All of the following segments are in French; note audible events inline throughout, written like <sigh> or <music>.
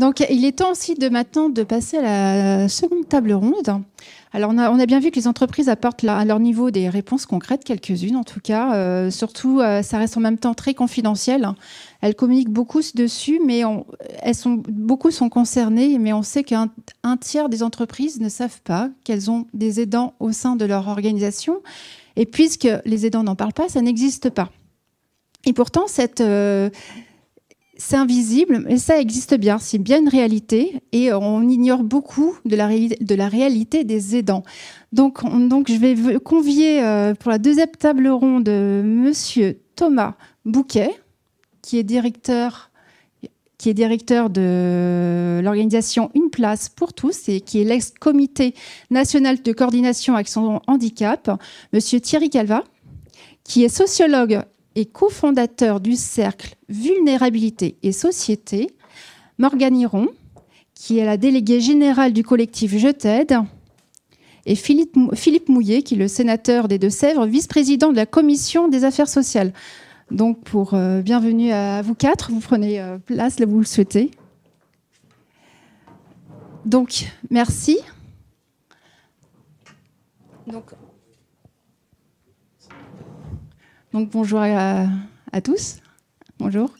Donc, il est temps aussi de maintenant de passer à la seconde table ronde. Alors, on a, bien vu que les entreprises apportent à leur niveau des réponses concrètes, quelques-unes en tout cas. Euh, surtout, euh, ça reste en même temps très confidentiel. Elles communiquent beaucoup dessus, mais elles sont, beaucoup sont concernées. Mais on sait qu'un tiers des entreprises ne savent pas qu'elles ont des aidants au sein de leur organisation. Et puisque les aidants n'en parlent pas, ça n'existe pas. Et pourtant, cette... Euh, c'est invisible, mais ça existe bien, c'est bien une réalité, et on ignore beaucoup de la, de la réalité des aidants. Donc, donc je vais convier euh, pour la deuxième table ronde Monsieur Thomas Bouquet, qui est directeur, qui est directeur de l'organisation Une place pour tous et qui est l'ex-comité national de coordination action handicap. Monsieur Thierry Calva, qui est sociologue et cofondateur du cercle Vulnérabilité et Société, Morgane Hiron, qui est la déléguée générale du collectif Je t'aide, et Philippe, Mouillet, qui est le sénateur des Deux-Sèvres, vice-président de la commission des affaires sociales. Donc, pour euh, bienvenue à vous quatre, vous prenez euh, place là où vous le souhaitez. Donc, merci. Donc, donc bonjour à, tous. Bonjour.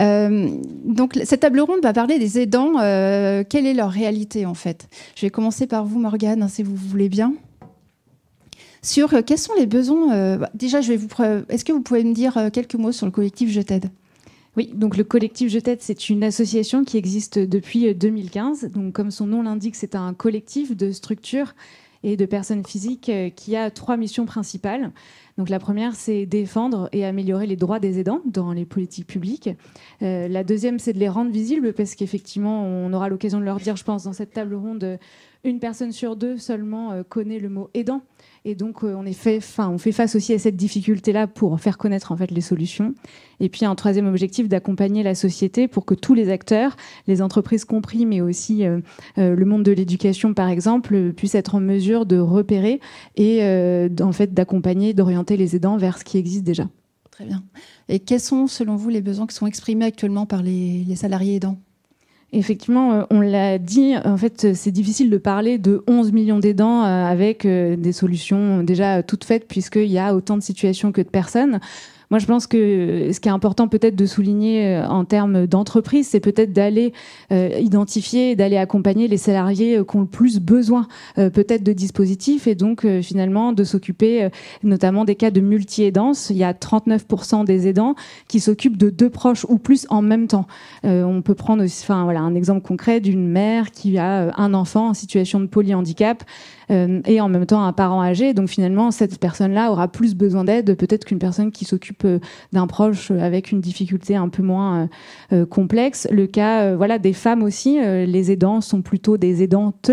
Euh, donc cette table ronde va parler des aidants. Euh, quelle est leur réalité en fait Je vais commencer par vous, Morgane, hein, si vous voulez bien. Sur euh, quels sont les besoins bah, Déjà, je vais vous. Est-ce que vous pouvez me dire quelques mots sur le collectif Je t'aide oui, donc le collectif Je t'aide, c'est une association qui existe depuis 2015. Donc, comme son nom l'indique, c'est un collectif de structures et de personnes physiques qui a trois missions principales. Donc la première, c'est défendre et améliorer les droits des aidants dans les politiques publiques. Euh, la deuxième, c'est de les rendre visibles parce qu'effectivement, on aura l'occasion de leur dire, je pense, dans cette table ronde, une personne sur deux seulement euh, connaît le mot aidant. Et donc, euh, on, fait, on fait face aussi à cette difficulté-là pour faire connaître en fait les solutions. Et puis, un troisième objectif d'accompagner la société pour que tous les acteurs, les entreprises compris, mais aussi euh, le monde de l'éducation, par exemple, puissent être en mesure de repérer et en fait d'accompagner, d'orienter les aidants vers ce qui existe déjà. Très bien. Et quels sont, selon vous, les besoins qui sont exprimés actuellement par les salariés aidants Effectivement, euh, on l'a dit, en fait, euh, c'est difficile de parler de 11 millions d'aidants euh, avec des solutions déjà toutes faites, puisqu'il y a autant de situations que de personnes. Moi, je pense que ce qui est important peut-être de souligner euh, en termes d'entreprise, c'est peut-être d'aller euh, identifier, d'aller accompagner les salariés euh, qui ont le plus besoin peut-être de dispositifs et donc finalement de s'occuper notamment des cas de multi-aidance. Il y a 39% des aidants qui s'occupent de deux proches ou plus en même temps. on peut prendre enfin, voilà, un exemple concret d'une mère qui a un enfant en situation de polyhandicap euh, et en même temps un parent âgé. Donc finalement, cette personne-là aura plus besoin d'aide peut-être qu'une personne qui s'occupe euh, d'un proche euh, avec une difficulté un peu moins complexe. Le cas voilà, des femmes aussi, les aidants sont plutôt des aidantes,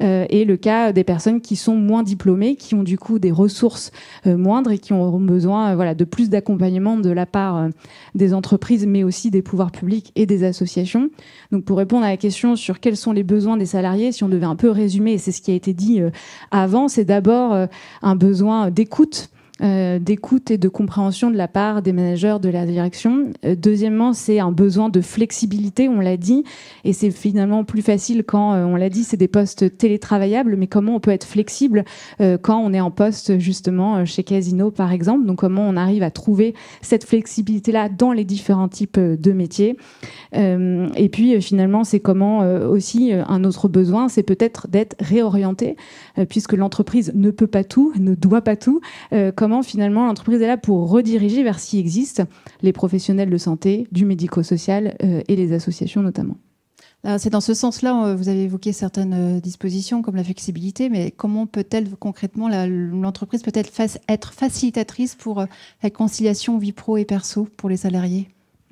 et le cas des personnes qui sont moins diplômées, qui ont du coup des ressources moindres et qui auront besoin voilà, de plus d'accompagnement de la part des entreprises, mais aussi des pouvoirs publics et des associations. Donc pour répondre à la question sur quels sont les besoins des salariés, si on devait un peu résumer, et c'est ce qui a été dit avant, c'est d'abord euh, un besoin d'écoute euh, d'écoute et de compréhension de la part des managers, de la direction. Euh, deuxièmement, c'est un besoin de flexibilité, on l'a dit, et c'est finalement plus facile quand, euh, on l'a dit, c'est des postes télétravaillables, mais comment on peut être flexible quand on est en poste justement chez Casino, par exemple, donc comment on arrive à trouver cette flexibilité-là dans les différents types de métiers. et puis finalement, c'est comment aussi un autre besoin, c'est peut-être d'être réorienté, puisque l'entreprise ne peut pas tout, ne doit pas tout comment finalement l'entreprise est là pour rediriger vers ce qui existe, les professionnels de santé, du médico-social euh, et les associations notamment. Euh, c'est dans ce sens-là, euh, vous avez évoqué certaines dispositions comme la flexibilité, mais comment peut-elle concrètement, l'entreprise peut-elle être facilitatrice pour la conciliation vie pro et perso pour les salariés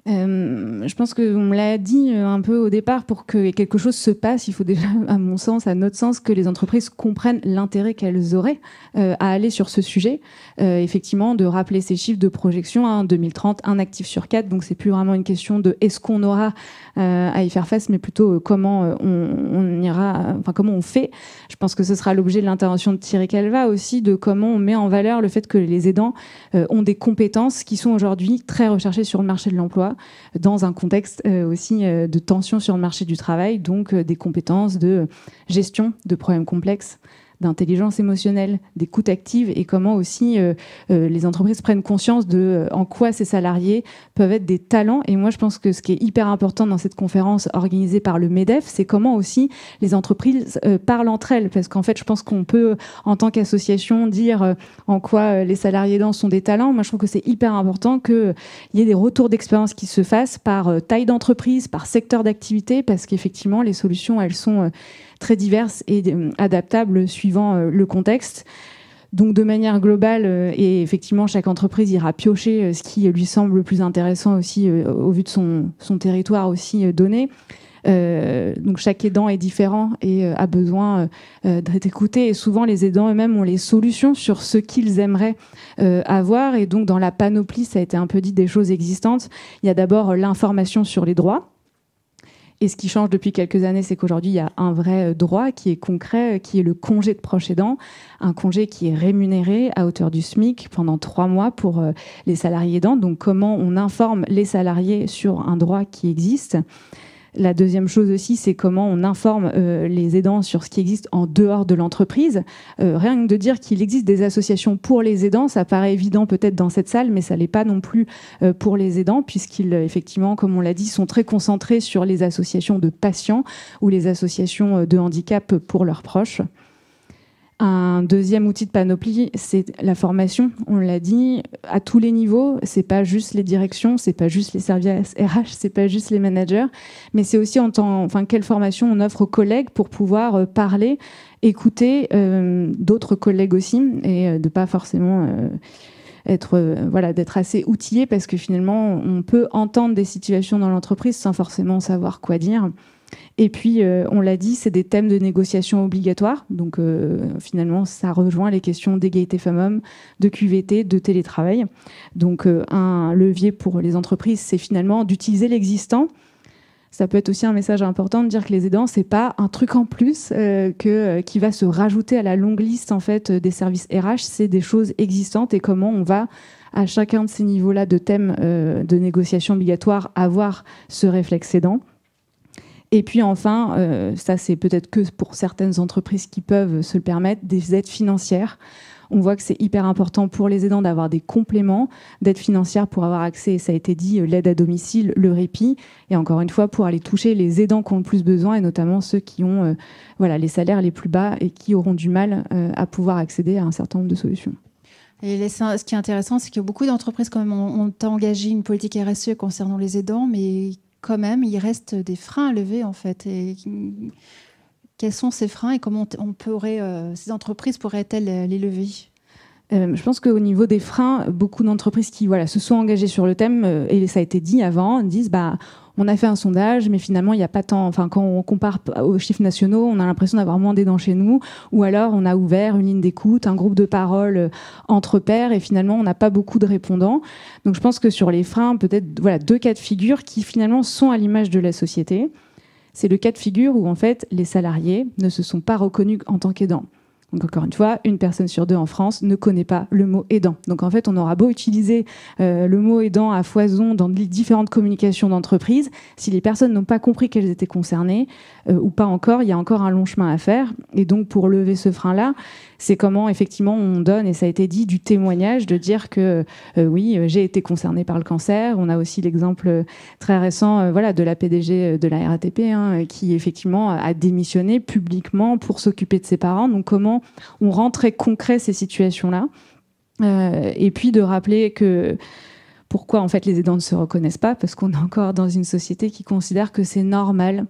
euh, je pense qu'on me l'a dit euh, un peu au départ, pour que quelque chose se passe, il faut déjà, à mon sens, à notre sens, que les entreprises comprennent l'intérêt qu'elles auraient euh, à aller sur ce sujet. effectivement, de rappeler ces chiffres de projection, 2030, hein, un actif sur quatre, donc c'est plus vraiment une question de est-ce qu'on aura à y faire face, mais plutôt comment on, on, ira, enfin comment on fait. Je pense que ce sera l'objet de l'intervention de Thierry Calva aussi, de comment on met en valeur le fait que les aidants ont des compétences qui sont aujourd'hui très recherchées sur le marché de l'emploi dans un contexte euh, aussi euh, de tension sur le marché du travail, donc euh, des compétences de gestion de problèmes complexes, d'intelligence émotionnelle, d'écoute active et comment aussi euh, euh, les entreprises prennent conscience de euh, en quoi ces salariés peuvent être des talents. Et moi, je pense que ce qui est hyper important dans cette conférence organisée par le MEDEF, c'est comment aussi les entreprises parlent entre elles. Parce qu'en fait, je pense qu'on peut, en tant qu'association, dire en quoi les salariés dans sont des talents. Moi, je trouve que c'est hyper important qu'il y ait des retours d'expérience qui se fassent par taille d'entreprise, par secteur d'activité, parce qu'effectivement, les solutions, elles sont très diverses et euh, adaptables suivant euh, le contexte. Donc de manière globale, euh, et effectivement, chaque entreprise ira piocher ce qui lui semble le plus intéressant aussi au vu de son, territoire aussi donné. donc chaque aidant est différent et a besoin d'être écouté. Et souvent, les aidants eux-mêmes ont les solutions sur ce qu'ils aimeraient avoir. Et donc, dans la panoplie, ça a été un peu dit des choses existantes. Il y a d'abord l'information sur les droits et ce qui change depuis quelques années, c'est qu'aujourd'hui, il y a un vrai euh, droit qui est concret, euh, qui est le congé de proche aidant, un congé qui est rémunéré à hauteur du SMIC pendant trois mois pour euh, les salariés aidants. Donc comment on informe les salariés sur un droit qui existe la deuxième chose aussi, c'est comment on informe euh, les aidants sur ce qui existe en dehors de l'entreprise. Euh, rien que de dire qu'il existe des associations pour les aidants, ça paraît évident peut-être dans cette salle, mais ça l'est pas non plus euh, pour les aidants, puisqu'ils, effectivement, comme on l'a dit, sont très concentrés sur les associations de patients ou les associations de handicap pour leurs proches. Un deuxième outil de panoplie, c'est la formation. On l'a dit à tous les niveaux. C'est pas juste les directions, c'est pas juste les services RH, c'est pas juste les managers, mais c'est aussi enfin, quelle formation on offre aux collègues pour pouvoir euh, parler, écouter euh, d'autres collègues aussi et euh, de pas forcément être voilà d'être assez outillé parce que finalement on peut entendre des situations dans l'entreprise sans forcément savoir quoi dire. Et puis, euh, on l'a dit, c'est des thèmes de négociation obligatoire. Donc, euh, finalement, ça rejoint les questions d'égalité femmes-hommes, de QVT, de télétravail. Donc, euh, un levier pour les entreprises, c'est finalement d'utiliser l'existant. Ça peut être aussi un message important de dire que les aidants, ce c'est pas un truc en plus qui va se rajouter à la longue liste en fait des services RH. C'est des choses existantes et comment on va à chacun de ces niveaux-là de thèmes de négociation obligatoire avoir ce réflexe aidant. Et puis enfin, euh, ça c'est peut-être que pour certaines entreprises qui peuvent se le permettre, des aides financières. On voit que c'est hyper important pour les aidants d'avoir des compléments d'aide financières pour avoir accès, et ça a été dit, euh, l'aide à domicile, le répit, et encore une fois pour aller toucher les aidants qui ont le plus besoin, et notamment ceux qui ont euh, voilà, les salaires les plus bas et qui auront du mal à pouvoir accéder à un certain nombre de solutions. Et ce qui est intéressant, c'est que beaucoup d'entreprises quand même ont, engagé une politique RSE concernant les aidants, mais quand même, il reste des freins à lever, en fait. Et quels sont ces freins et comment on pourrait, euh, ces entreprises pourraient-elles les lever euh, je pense qu'au niveau des freins, beaucoup d'entreprises qui voilà, se sont engagées sur le thème, euh, et ça a été dit avant, disent bah, on a fait un sondage, mais finalement, il n'y a pas tant. Enfin, quand on compare aux chiffres nationaux, on a l'impression d'avoir moins d'aidants chez nous. Ou alors, on a ouvert une ligne d'écoute, un groupe de parole euh, entre pairs, et finalement, on n'a pas beaucoup de répondants. Donc, je pense que sur les freins, peut-être voilà, deux cas de figure qui finalement sont à l'image de la société. C'est le cas de figure où, en fait, les salariés ne se sont pas reconnus en tant qu'aidants. Donc encore une fois, une personne sur deux en France ne connaît pas le mot aidant. Donc en fait, on aura beau utiliser euh, le mot aidant à foison dans les différentes communications d'entreprise, si les personnes n'ont pas compris qu'elles étaient concernées euh, ou pas encore, il y a encore un long chemin à faire. Et donc pour lever ce frein-là, c'est comment effectivement on donne, et ça a été dit, du témoignage, de dire que euh, oui, j'ai été concernée par le cancer. On a aussi l'exemple très récent voilà, de la PDG de la RATP hein, qui effectivement a démissionné publiquement pour s'occuper de ses parents. Donc comment on rend très concret ces situations-là. Euh, et puis de rappeler que pourquoi en fait les aidants ne se reconnaissent pas, parce qu'on est encore dans une société qui considère que c'est normal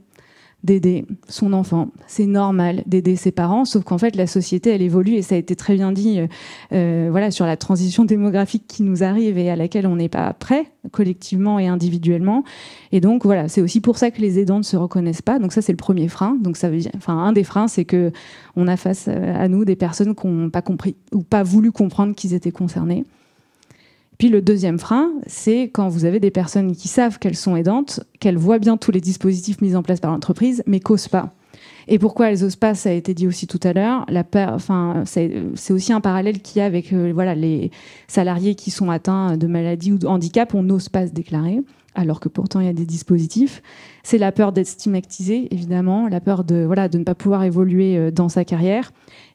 d'aider son enfant. C'est normal d'aider ses parents, sauf qu'en fait la société elle évolue et ça a été très bien dit euh, euh, voilà sur la transition démographique qui nous arrive et à laquelle on n'est pas prêt collectivement et individuellement. Et donc voilà, c'est aussi pour ça que les aidants ne se reconnaissent pas. Donc ça c'est le premier frein. Donc ça veut dire, enfin un des freins c'est que on a face euh, à nous des personnes qui n'ont pas compris ou pas voulu comprendre qu'ils étaient concernés puis le deuxième frein, c'est quand vous avez des personnes qui savent qu'elles sont aidantes, qu'elles voient bien tous les dispositifs mis en place par l'entreprise, mais qu'osent pas. Et pourquoi elles osent pas, ça a été dit aussi tout à l'heure. Enfin, c'est aussi un parallèle qu'il y a avec euh, les salariés qui sont atteints de maladies ou de handicap, on n'ose pas se déclarer alors que pourtant il y a des dispositifs. C'est la peur d'être stigmatisé, évidemment, la peur de, ne pas pouvoir évoluer euh, dans sa carrière.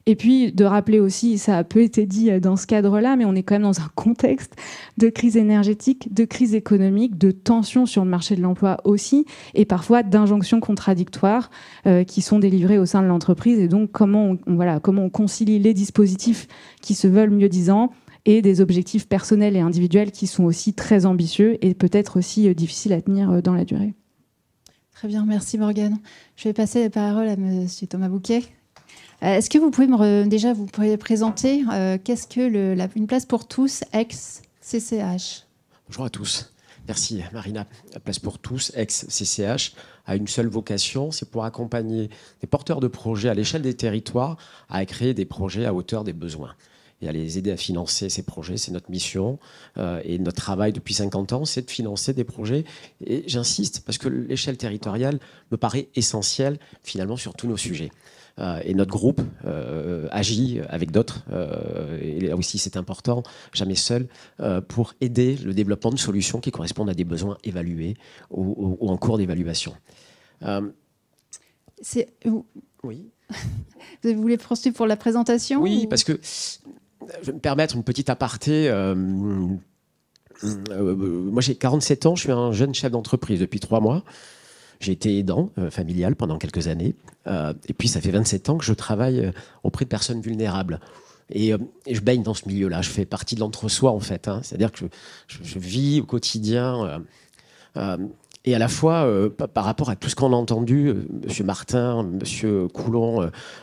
Et puis de rappeler aussi, ça a peu été dit euh, dans ce cadre-là, mais on est quand même dans un contexte de crise énergétique, de crise économique, de tensions sur le marché de l'emploi aussi, et parfois d'injonctions contradictoires euh, qui sont délivrées au sein de l'entreprise. Et donc comment on, concilie les dispositifs qui se veulent mieux disant et des objectifs personnels et individuels qui sont aussi très ambitieux et peut-être aussi euh, difficiles à tenir euh, dans la durée. Très bien, merci Morgane. Je vais passer la parole à M. Thomas Bouquet. Euh, est-ce que vous pouvez me déjà vous présenter qu'est-ce que le, la, une place pour tous ex-CCH Bonjour à tous. Merci Marina. La place pour tous ex-CCH a une seule vocation, c'est pour accompagner des porteurs de projets à l'échelle des territoires à créer des projets à hauteur des besoins et à les aider à financer ces projets. C'est notre mission euh, et notre travail depuis 50 ans, c'est de financer des projets. Et j'insiste parce que l'échelle territoriale me paraît essentielle finalement sur tous nos sujets. Euh, et notre groupe euh, agit avec d'autres, et là aussi c'est important, jamais seul, pour aider le développement de solutions qui correspondent à des besoins évalués ou, en cours d'évaluation. Oui. <laughs> Vous voulez poursuivre pour la présentation Oui, parce que je vais me permettre une petite aparté. Euh, euh, euh, moi, j'ai 47 ans, je suis un jeune chef d'entreprise depuis trois mois. J'ai été aidant familial pendant quelques années. et puis, ça fait 27 ans que je travaille auprès de personnes vulnérables. Et, je baigne dans ce milieu-là. Je fais partie de l'entre-soi, en fait. Hein. C'est-à-dire que je, vis au quotidien et à la fois euh, par rapport à tout ce qu'on a entendu, euh, Monsieur Martin, Monsieur Coulon,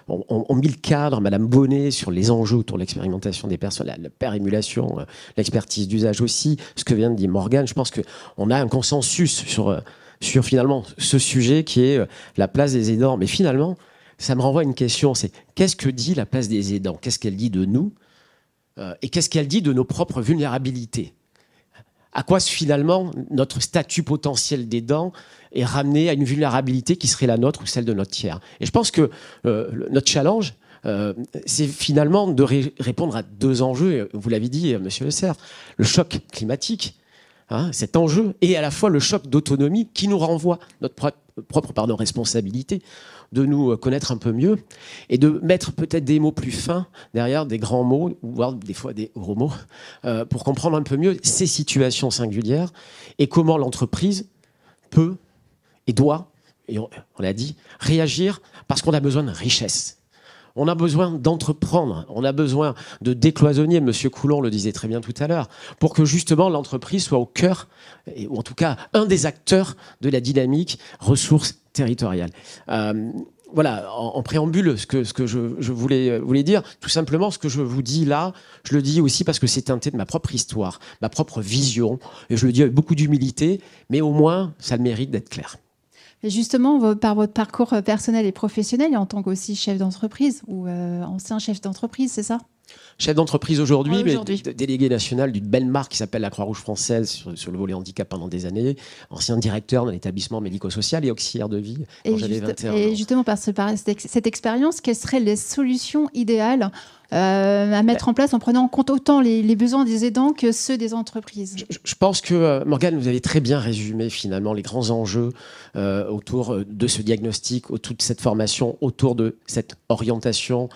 ont euh, on, le cadre, Mme Bonnet, sur les enjeux autour de l'expérimentation des personnes, la, la pérémulation, l'expertise d'usage aussi, ce que vient de dire Morgan, je pense qu'on a un consensus sur, sur finalement ce sujet qui est la place des aidants. Mais finalement, ça me renvoie à une question, c'est qu'est-ce que dit la place des aidants Qu'est-ce qu'elle dit de nous Et qu'est-ce qu'elle dit de nos propres vulnérabilités à quoi finalement notre statut potentiel des dents est ramené à une vulnérabilité qui serait la nôtre ou celle de notre tiers. Et je pense que euh, notre challenge, euh, c'est finalement de répondre à deux enjeux, vous l'avez dit, euh, monsieur Le Serre, le choc climatique, hein, cet enjeu, et à la fois le choc d'autonomie qui nous renvoie notre propre propre pardon, responsabilité de nous euh, connaître un peu mieux et de mettre peut-être des mots plus fins derrière des grands mots, voire des fois des gros mots, euh, pour comprendre un peu mieux ces situations singulières et comment l'entreprise peut et doit, et on, on l'a dit, réagir parce qu'on a besoin de richesse. On a besoin d'entreprendre, on a besoin de décloisonner, Monsieur Coulon le disait très bien tout à l'heure, pour que justement l'entreprise soit au cœur, ou en tout cas un des acteurs de la dynamique ressources territoriales. Euh, voilà, en, préambule, ce que, ce que je, voulais, euh, voulais, dire, tout simplement, ce que je vous dis là, je le dis aussi parce que c'est teinté de ma propre histoire, ma propre vision, et je le dis avec beaucoup d'humilité, mais au moins, ça mérite d'être clair justement, par votre parcours euh, personnel et professionnel, et en tant qu'aussi chef d'entreprise ou euh, ancien chef d'entreprise, c'est ça Chef d'entreprise aujourd'hui, mais délégué national d'une belle marque qui s'appelle la Croix-Rouge française sur, le volet handicap pendant des années, ancien directeur d'un établissement médico-social et auxiliaire de vie et justement, par, cette, cette expérience, quelles seraient les solutions idéales euh, à mettre ben. en place en prenant en compte autant les, besoins des aidants que ceux des entreprises Je, pense que, euh, Morgane, vous avez très bien résumé finalement les grands enjeux euh, autour de ce diagnostic, autour de cette formation, autour de cette orientation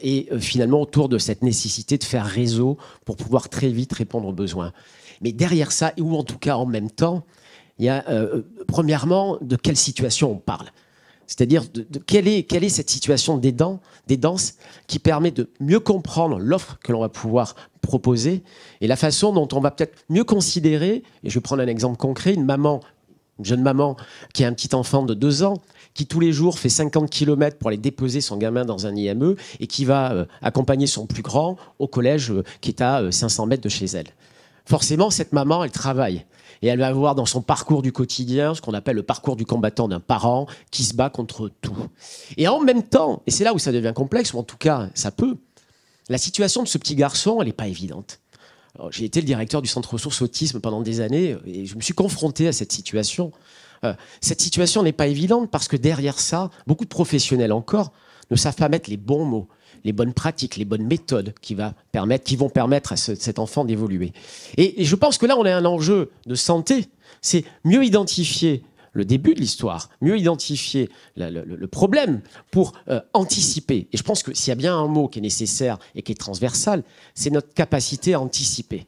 et finalement autour de cette nécessité de faire réseau pour pouvoir très vite répondre aux besoins. Mais derrière ça, ou en tout cas en même temps, il y a premièrement de quelle situation on parle. C'est-à-dire, quelle, est, cette situation des, danses qui permet de mieux comprendre l'offre que l'on va pouvoir proposer et la façon dont on va peut-être mieux considérer, et je vais prendre un exemple concret, une jeune maman qui a un petit enfant de deux ans, qui tous les jours fait 50 km pour aller déposer son gamin dans un IME et qui va euh, accompagner son plus grand au collège euh, qui est à 500 euh, mètres de chez elle. Forcément, cette maman, elle travaille. Et elle va avoir dans son parcours du quotidien ce qu'on appelle le parcours du combattant d'un parent qui se bat contre tout. Et en même temps, et c'est là où ça devient complexe, ou en tout cas ça peut, la situation de ce petit garçon, elle n'est pas évidente. J'ai été le directeur du centre ressources autisme pendant des années et je me suis confronté à cette situation. Euh, cette situation n'est pas évidente parce que derrière ça, beaucoup de professionnels encore ne savent pas mettre les bons mots les bonnes pratiques, les bonnes méthodes qui, va qui vont permettre à cet enfant d'évoluer. Et, je pense que là, on a un enjeu de santé. C'est mieux identifier le début de l'histoire, mieux identifier le, problème pour euh, anticiper. Et je pense que s'il y a bien un mot qui est nécessaire et qui est transversal, c'est notre capacité à anticiper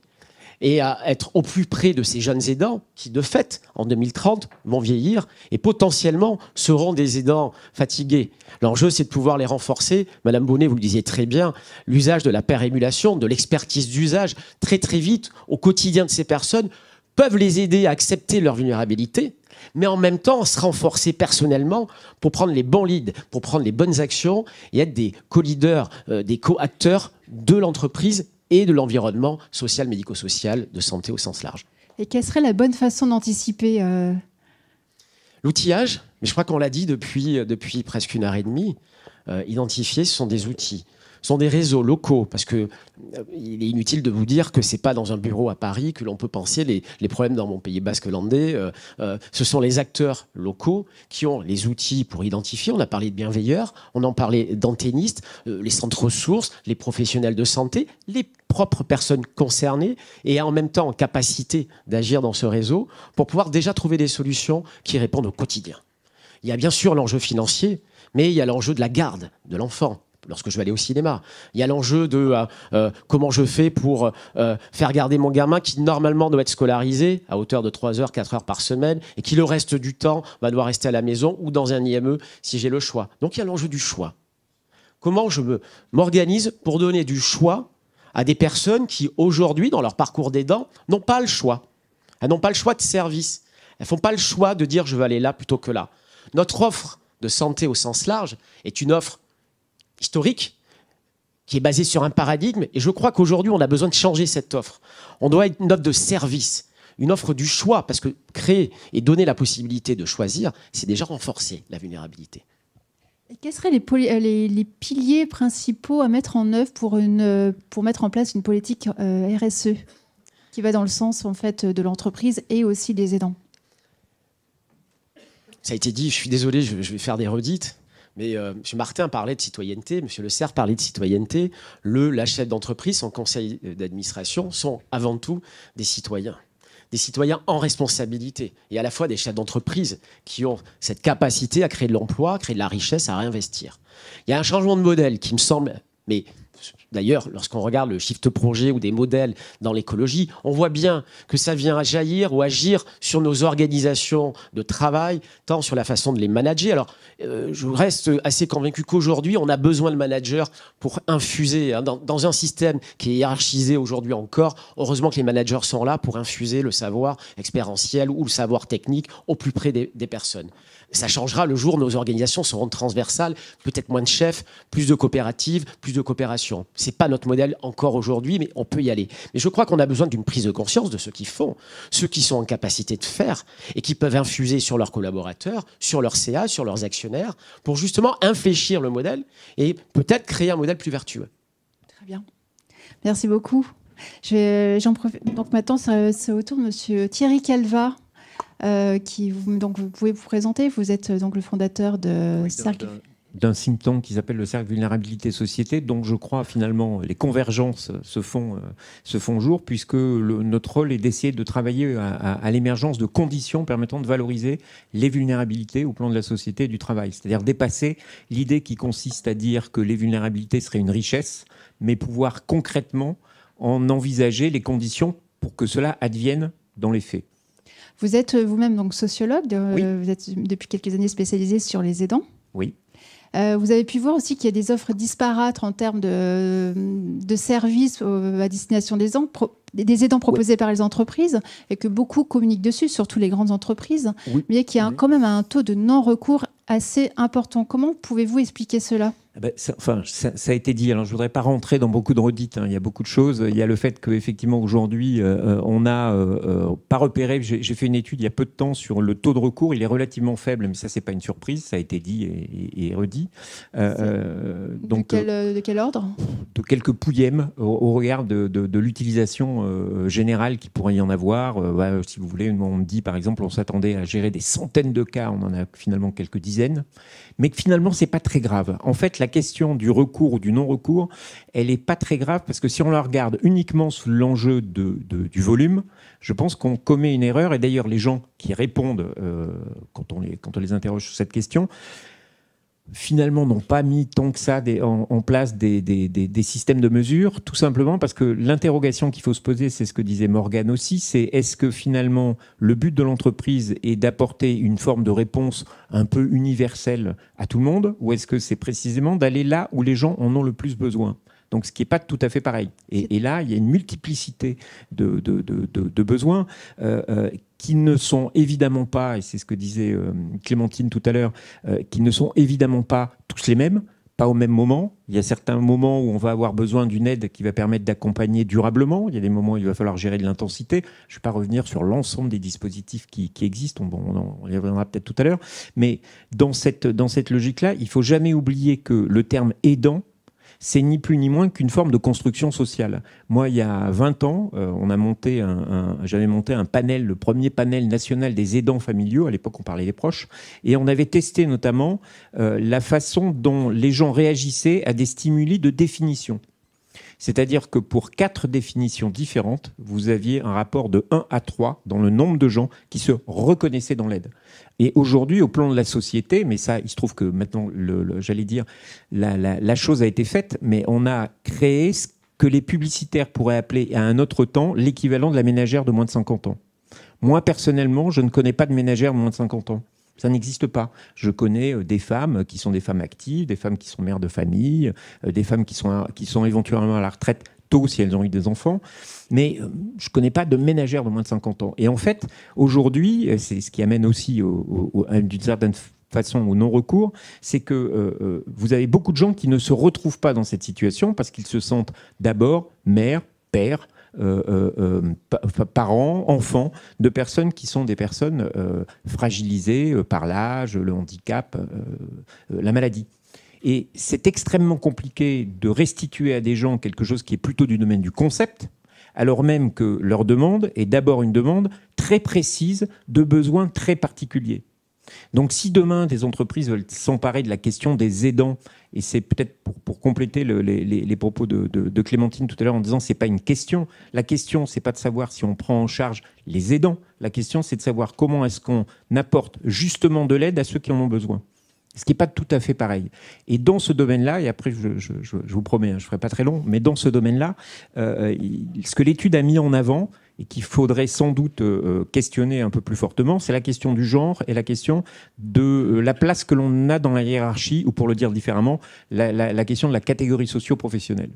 et à être au plus près de ces jeunes aidants qui, de fait, en 2030, vont vieillir et potentiellement seront des aidants fatigués. L'enjeu, c'est de pouvoir les renforcer. Madame Bonnet, vous le disiez très bien, l'usage de la pérémulation, émulation de l'expertise d'usage, très très vite, au quotidien de ces personnes, peuvent les aider à accepter leur vulnérabilité, mais en même temps se renforcer personnellement pour prendre les bons leads, pour prendre les bonnes actions et être des co-leaders, euh, des co-acteurs de l'entreprise et de l'environnement social, médico-social, de santé au sens large. Et quelle serait la bonne façon d'anticiper euh, L'outillage, mais je crois qu'on l'a dit depuis, euh, presque une heure et demie, euh, identifier, ce sont des outils. Ce sont des réseaux locaux, parce que euh, il est inutile de vous dire que c'est pas dans un bureau à Paris que l'on peut penser les, problèmes dans mon pays basque landais. Euh, euh, ce sont les acteurs locaux qui ont les outils pour identifier. On a parlé de bienveilleurs, on en parlait d'antennistes, les centres ressources, les professionnels de santé, les propres personnes concernées et en même temps en capacité d'agir dans ce réseau pour pouvoir déjà trouver des solutions qui répondent au quotidien. Il y a bien sûr l'enjeu financier, mais il y a l'enjeu de la garde de l'enfant lorsque je vais aller au cinéma. Il y a l'enjeu de euh, euh, comment je fais pour euh, faire garder mon gamin qui normalement doit être scolarisé à hauteur de 3 heures, 4 heures par semaine et qui le reste du temps va devoir rester à la maison ou dans un IME si j'ai le choix. Donc il y a l'enjeu du choix. Comment je m'organise pour donner du choix à des personnes qui aujourd'hui, dans leur parcours des dents n'ont pas le choix. Elles n'ont pas le choix de service. Elles font pas le choix de dire je veux aller là plutôt que là. Notre offre de santé au sens large est une offre historique qui est basé sur un paradigme. Et je crois qu'aujourd'hui, on a besoin de changer cette offre. On doit être une offre de service, une offre du choix, parce que créer et donner la possibilité de choisir, c'est déjà renforcer la vulnérabilité. Quels seraient euh, les, les, piliers principaux à mettre en œuvre pour, une, euh, pour mettre en place une politique euh, RSE qui va dans le sens en fait de l'entreprise et aussi des aidants Ça a été dit, je suis désolé, je vais faire des redites, mais euh, M. Martin parlait de citoyenneté, M. Le Serre parlait de citoyenneté. Le, la chef d'entreprise, son conseil euh, d'administration sont avant tout des citoyens. Des citoyens en responsabilité et à la fois des chefs d'entreprise qui ont cette capacité à créer de l'emploi, à créer de la richesse, à réinvestir. Il y a un changement de modèle qui me semble, mais D'ailleurs, lorsqu'on regarde le shift projet ou des modèles dans l'écologie, on voit bien que ça vient à jaillir ou agir sur nos organisations de travail, tant sur la façon de les manager. Alors, euh, je reste assez convaincu qu'aujourd'hui, on a besoin de managers pour infuser. Hein, dans, un système qui est hiérarchisé aujourd'hui encore, heureusement que les managers sont là pour infuser le savoir expérientiel ou le savoir technique au plus près des, personnes. Ça changera le jour nos organisations seront transversales, peut-être moins de chefs, plus de coopératives, plus de coopérations ce c'est pas notre modèle encore aujourd'hui, mais on peut y aller. Mais je crois qu'on a besoin d'une prise de conscience de ceux qui font, ceux qui sont en capacité de faire et qui peuvent infuser sur leurs collaborateurs, sur leurs CA, sur leurs actionnaires, pour justement infléchir le modèle et peut-être créer un modèle plus vertueux. Très bien. Merci beaucoup. Euh, j'en Donc maintenant, euh, c'est au tour de Monsieur Thierry Calva. Euh, qui donc vous pouvez vous présenter. Vous êtes donc le fondateur de d'un symptôme qui s'appelle le Cercle Vulnérabilité Société. dont je crois finalement les convergences se font, euh, se font jour puisque notre rôle est d'essayer de travailler à, l'émergence de conditions permettant de valoriser les vulnérabilités au plan de la société et du travail. C'est-à-dire dépasser l'idée qui consiste à dire que les vulnérabilités seraient une richesse, mais pouvoir concrètement en envisager les conditions pour que cela advienne dans les faits. Vous êtes euh, vous-même donc sociologue, euh, vous êtes depuis quelques années spécialisé sur les aidants. Oui. Euh, vous avez pu voir aussi qu'il y a des offres disparates en termes de, services à destination des, aidants proposés par les entreprises et que beaucoup communiquent dessus, surtout les grandes entreprises, mais qu'il y a quand même un taux de non-recours assez important. Comment pouvez-vous expliquer cela ah ben, ça, enfin, ça, a été dit. Alors, je voudrais pas rentrer dans beaucoup de redites. Hein, il y a beaucoup de choses. Il y a le fait qu'effectivement, aujourd'hui, euh, euh, on n'a euh, pas repéré. J'ai fait une étude il y a peu de temps sur le taux de recours. Il est relativement faible, mais ça, c'est pas une surprise. Ça a été dit et, redit. de quel, de, quel, ordre De quelques pouillèmes au, regard de, l'utilisation générale qui pourrait y en avoir. si vous voulez, on me dit, par exemple, on s'attendait à gérer des centaines de cas. On en a finalement quelques dizaines mais que finalement, n'est pas très grave. En fait, la question du recours ou du non-recours, elle n'est pas très grave parce que si on la regarde uniquement sous l'enjeu de, du volume, je pense qu'on commet une erreur. Et d'ailleurs, les gens qui répondent euh, quand, on les, quand on les interroge sur cette question, finalement n'ont pas mis tant que ça des, en, place des, des, des, systèmes de mesure, tout simplement parce que l'interrogation qu'il faut se poser, c'est ce que disait Morgan aussi, c'est est-ce que finalement le but de l'entreprise est d'apporter une forme de réponse un peu universelle à tout le monde, ou est-ce que c'est précisément d'aller là où les gens en ont le plus besoin donc, ce qui n'est pas tout à fait pareil. Et, là, il y a une multiplicité de, de, de, de besoins euh, euh qui ne sont évidemment pas, et c'est ce que disait euh, Clémentine tout à l'heure, euh, qui ne sont évidemment pas tous les mêmes, pas au même moment. Il y a certains moments où on va avoir besoin d'une aide qui va permettre d'accompagner durablement. Il y a des moments où il va falloir gérer de l'intensité. Je ne vais pas revenir sur l'ensemble des dispositifs qui, existent. On, on, y reviendra peut-être tout à l'heure. Mais dans cette, dans cette logique-là, il faut jamais oublier que le terme aidant c'est ni plus ni moins qu'une forme de construction sociale. Moi, il y a 20 ans, euh, on a monté j'avais monté un panel, le premier panel national des aidants familiaux. À l'époque, on parlait des proches. Et on avait testé notamment euh, la façon dont les gens réagissaient à des stimuli de définition. C'est-à-dire que pour quatre définitions différentes, vous aviez un rapport de 1 à 3 dans le nombre de gens qui se reconnaissaient dans l'aide. Et aujourd'hui, au plan de la société, mais ça, il se trouve que maintenant, j'allais dire, la, la chose a été faite, mais on a créé ce que les publicitaires pourraient appeler à un autre temps l'équivalent de la ménagère de moins de 50 ans. Moi, personnellement, je ne connais pas de ménagère de moins de 50 ans. Ça n'existe pas. Je connais euh, des femmes qui sont des femmes actives, des femmes qui sont mères de famille, euh, des femmes qui sont, euh, qui sont éventuellement à la retraite tôt si elles ont eu des enfants, mais je ne connais pas de ménagères de moins de 50 ans. Et en fait, aujourd'hui, c'est ce qui amène aussi d'une certaine façon au non-recours, c'est que vous avez beaucoup de gens qui ne se retrouvent pas dans cette situation parce qu'ils se sentent d'abord mère, père. Euh, euh, euh, parents, enfants de personnes qui sont des personnes fragilisées par l'âge, le handicap, la maladie. Et c'est extrêmement compliqué de restituer à des gens quelque chose qui est plutôt du domaine du concept, alors même que leur demande est d'abord une demande très précise de besoins très particuliers. Donc si demain des entreprises veulent s'emparer de la question des aidants, et c'est peut-être pour, compléter les, propos de, Clémentine tout à l'heure en disant ce n'est pas une question, la question c'est pas de savoir si on prend en charge les aidants, la question c'est de savoir comment est-ce qu'on apporte justement de l'aide à ceux qui en ont besoin. Ce qui n'est pas tout à fait pareil. Et dans ce domaine-là, et après, je, vous promets, hein, je ne ferai pas très long, mais dans ce domaine-là, euh, ce que l'étude a mis en avant, et qu'il faudrait sans doute euh, euh, questionner un peu plus fortement, c'est la question du genre et la question de euh, la place que l'on a dans la hiérarchie, ou pour le dire différemment, la, question de la catégorie socio-professionnelle.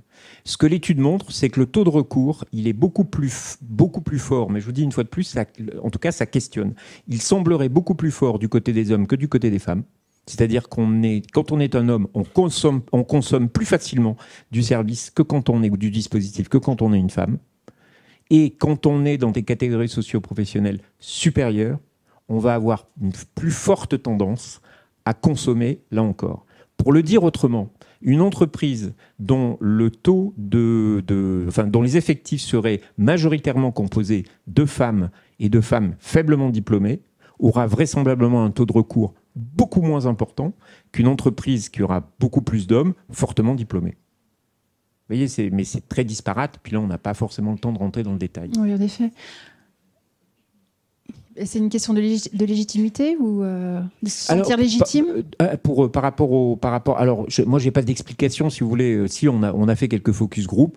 Ce que l'étude montre, c'est que le taux de recours, il est beaucoup plus, beaucoup plus fort, mais je vous dis une fois de plus, en tout cas, ça questionne. Il semblerait beaucoup plus fort du côté des hommes que du côté des femmes. C'est-à-dire qu'on est, quand on est un homme, on consomme, on consomme plus facilement du service que quand on est, ou du dispositif que quand on est une femme. Et quand on est dans des catégories socio-professionnelles supérieures, on va avoir une plus forte tendance à consommer, là encore. Pour le dire autrement, une entreprise dont le taux dont les effectifs seraient majoritairement composés de femmes et de femmes faiblement diplômées aura vraisemblablement un taux de recours beaucoup moins important qu'une entreprise qui aura beaucoup plus d'hommes fortement diplômés voyez, mais c'est très disparate. Puis là, on n'a pas forcément le temps de rentrer dans le détail. Oui, en effet. C'est une question de, de légitimité ou euh, de se sentir légitime euh, ah, pour, euh, Par rapport au. Par rapport, alors, moi, je n'ai pas d'explication, si vous voulez. Si on a, on a fait quelques focus group,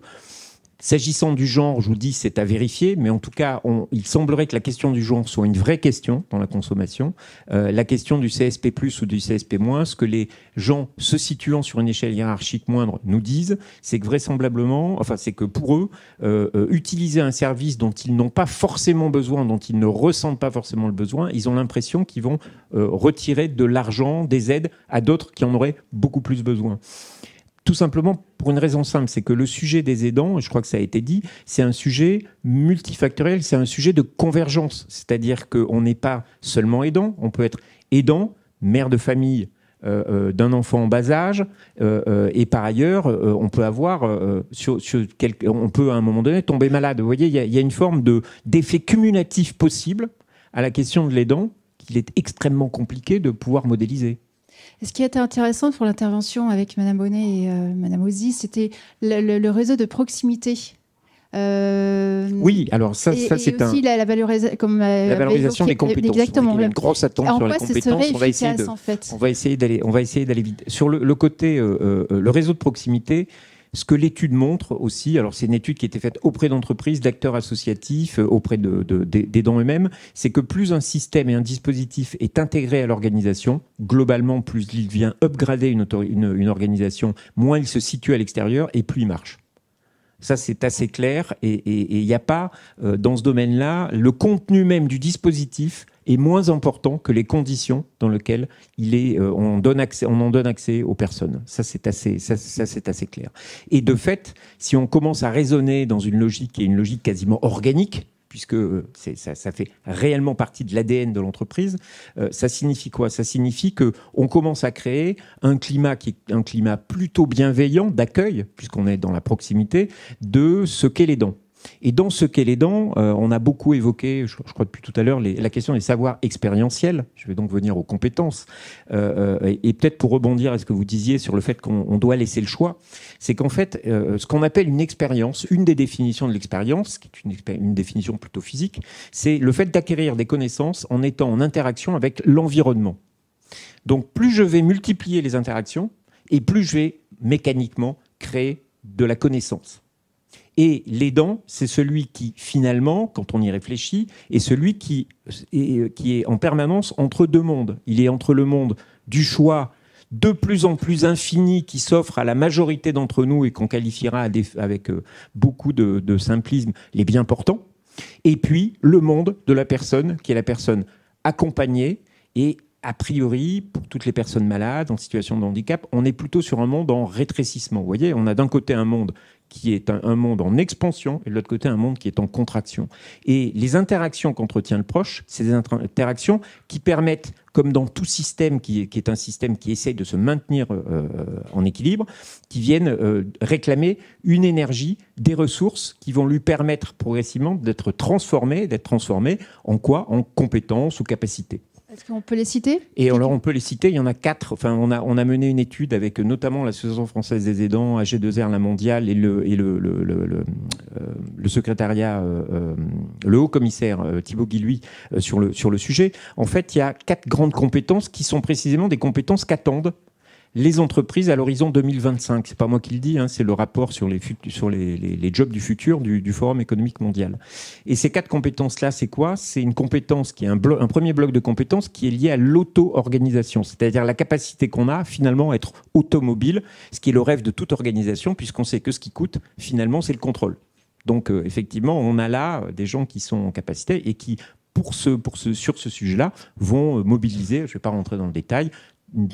S'agissant du genre, je vous dis, c'est à vérifier, mais en tout cas, il semblerait que la question du genre soit une vraie question dans la consommation. Euh, la question du CSP plus ou du CSP moins, ce que les gens se situant sur une échelle hiérarchique moindre nous disent, c'est que vraisemblablement, enfin, c'est que pour eux, euh, euh, utiliser un service dont ils n'ont pas forcément besoin, dont ils ne ressentent pas forcément le besoin, ils ont l'impression qu'ils vont retirer de l'argent, des aides à d'autres qui en auraient beaucoup plus besoin. Tout simplement pour une raison simple, c'est que le sujet des aidants, je crois que ça a été dit, c'est un sujet multifactoriel, c'est un sujet de convergence. C'est-à-dire qu'on n'est pas seulement aidant, on peut être aidant, mère de famille, euh, euh, d'un enfant en bas âge. Euh, et par ailleurs, on peut avoir, sur, sur on peut à un moment donné tomber malade. Vous voyez, il y, a une forme de d'effet cumulatif possible à la question de l'aidant qu'il est extrêmement compliqué de pouvoir modéliser ce qui a été intéressant pour l'intervention avec Madame Bonnet et Mme euh, Madame Ozy, c'était le, réseau de proximité. Euh, oui, alors ça, c'est un. La, la, la valorisation euh, des compétences. Exactement. a une grosse attente sur les compétences. On va, en fait. on va essayer d'aller, on va essayer d'aller vite. Sur le côté, le réseau de proximité, ce que l'étude montre aussi, alors c'est une étude qui a été faite auprès d'entreprises, d'acteurs associatifs, euh, auprès de, des dons eux-mêmes, c'est que plus un système et un dispositif est intégré à l'organisation, globalement, plus il vient upgrader une, organisation, moins il se situe à l'extérieur et plus il marche. Ça, c'est assez clair. Et il n'y a pas, euh, dans ce domaine-là, le contenu même du dispositif est moins important que les conditions dans lesquelles il est, euh, on, donne accès, on en donne accès aux personnes. Ça, c'est assez, ça, assez clair. Et de fait, si on commence à raisonner dans une logique qui est une logique quasiment organique, puisque euh, ça, fait réellement partie de l'ADN de l'entreprise. Euh, ça signifie quoi Ça signifie qu'on commence à créer un climat qui un climat plutôt bienveillant d'accueil, puisqu'on est dans la proximité de ce qu'est les dents. Et dans ce qu'est l'aidant, euh, on a beaucoup évoqué, je, crois depuis tout à l'heure, la question des savoirs expérientiels. Je vais donc venir aux compétences. Euh, euh, et, peut-être pour rebondir à ce que vous disiez sur le fait qu'on doit laisser le choix, c'est qu'en fait, ce qu'on appelle une expérience, une des définitions de l'expérience, qui est une définition plutôt physique, c'est le fait d'acquérir des connaissances en étant en interaction avec l'environnement. Donc plus je vais multiplier les interactions, et plus je vais mécaniquement créer de la connaissance. Et l'aidant, c'est celui qui, finalement, quand on y réfléchit, est celui euh, qui est, en permanence entre deux mondes. Il est entre le monde du choix de plus en plus infini qui s'offre à la majorité d'entre nous et qu'on qualifiera avec euh, beaucoup de, de simplisme les bien portants, et puis le monde de la personne qui est la personne accompagnée et a priori, pour toutes les personnes malades en situation de handicap, on est plutôt sur un monde en rétrécissement. Vous voyez, on a d'un côté un monde qui est un, monde en expansion et de l'autre côté un monde qui est en contraction. Et les interactions qu'entretient le proche, c'est des interactions qui permettent, comme dans tout système qui est, un système qui essaye de se maintenir euh, euh, en équilibre, qui viennent euh, réclamer une énergie, des ressources qui vont lui permettre progressivement d'être transformé, d'être transformé en quoi En compétences ou capacités. Est-ce qu'on peut les citer Et alors, on peut les citer. Il y en a quatre. Enfin, on a, on a mené une étude avec euh, notamment l'Association française des aidants, AG2R, la mondiale et le, et le, le, euh, secrétariat, euh, le haut commissaire Thibault Thibaut sur, le, sur le sujet. En fait, il y a quatre grandes compétences qui sont précisément des compétences qu'attendent les entreprises à l'horizon 2025. C'est pas moi qui le dis, hein, c'est le rapport sur les, sur les, jobs du futur du, Forum économique mondial. Et ces quatre compétences-là, c'est quoi C'est une compétence qui est un, un premier bloc de compétences qui est lié à l'auto-organisation, c'est-à-dire la capacité qu'on a finalement à être automobile, ce qui est le rêve de toute organisation, puisqu'on sait que ce qui coûte finalement, c'est le contrôle. Donc euh, effectivement, on a là euh, des gens qui sont en capacité et qui pour ce, pour ce, sur ce sujet-là, vont euh, mobiliser, je ne vais pas rentrer dans le détail,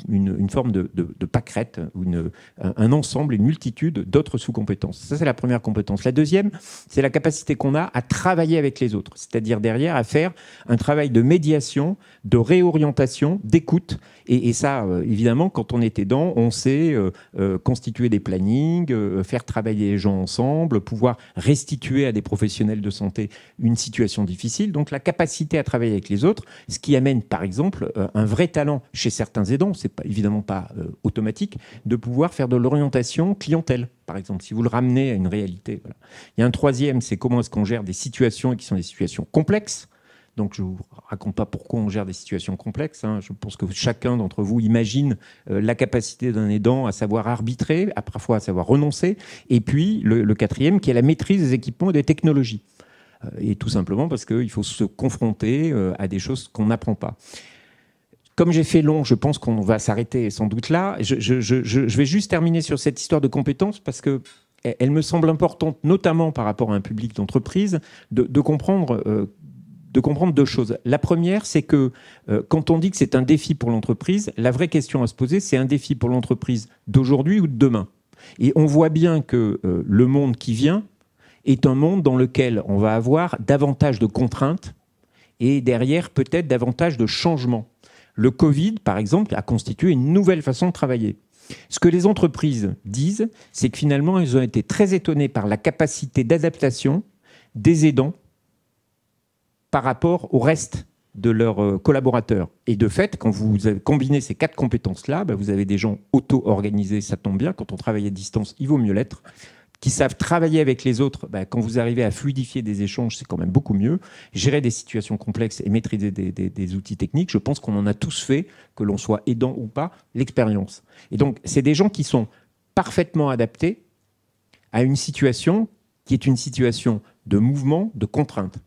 une, forme de, de, de pâquerette, une, un ensemble, une multitude d'autres sous-compétences. Ça, c'est la première compétence. La deuxième, c'est la capacité qu'on a à travailler avec les autres, c'est-à-dire derrière à faire un travail de médiation, de réorientation, d'écoute. Et, ça, euh, évidemment, quand on est aidant, on sait euh, euh, constituer des plannings, faire travailler les gens ensemble, pouvoir restituer à des professionnels de santé une situation difficile. Donc la capacité à travailler avec les autres, ce qui amène, par exemple, un vrai talent chez certains aidants ce c'est pas, évidemment pas euh, automatique, de pouvoir faire de l'orientation clientèle, par exemple, si vous le ramenez à une réalité. Voilà. Il y a un troisième, c'est comment est-ce qu'on gère des situations qui sont des situations complexes. Donc, je ne vous raconte pas pourquoi on gère des situations complexes. Hein. Je pense que chacun d'entre vous imagine euh, la capacité d'un aidant à savoir arbitrer, à parfois à savoir renoncer. Et puis, le, quatrième, qui est la maîtrise des équipements et des technologies. Euh, et tout simplement parce qu'il faut se confronter à des choses qu'on n'apprend pas. Comme j'ai fait long, je pense qu'on va s'arrêter sans doute là. Je, vais juste terminer sur cette histoire de compétences parce que elle me semble importante, notamment par rapport à un public d'entreprise, de, euh, comprendre. deux choses. La première, c'est que euh, quand on dit que c'est un défi pour l'entreprise, la vraie question à se poser, c'est un défi pour l'entreprise d'aujourd'hui ou de demain. Et on voit bien que euh, le monde qui vient est un monde dans lequel on va avoir davantage de contraintes et derrière peut-être davantage de changements. Le Covid, par exemple, a constitué une nouvelle façon de travailler. Ce que les entreprises disent, c'est que finalement, elles ont été très étonnées par la capacité d'adaptation des aidants par rapport au reste de leurs euh, collaborateurs. Et de fait, quand vous combinez ces quatre compétences-là, bah, vous avez des gens auto-organisés, ça tombe bien. Quand on travaille à distance, il vaut mieux l'être qui savent travailler avec les autres, bah, quand vous arrivez à fluidifier des échanges, c'est quand même beaucoup mieux. Gérer des situations complexes et maîtriser des, des outils techniques, je pense qu'on en a tous fait, que l'on soit aidant ou pas, l'expérience. Et donc, c'est des gens qui sont parfaitement adaptés à une situation qui est une situation de mouvement, de contrainte.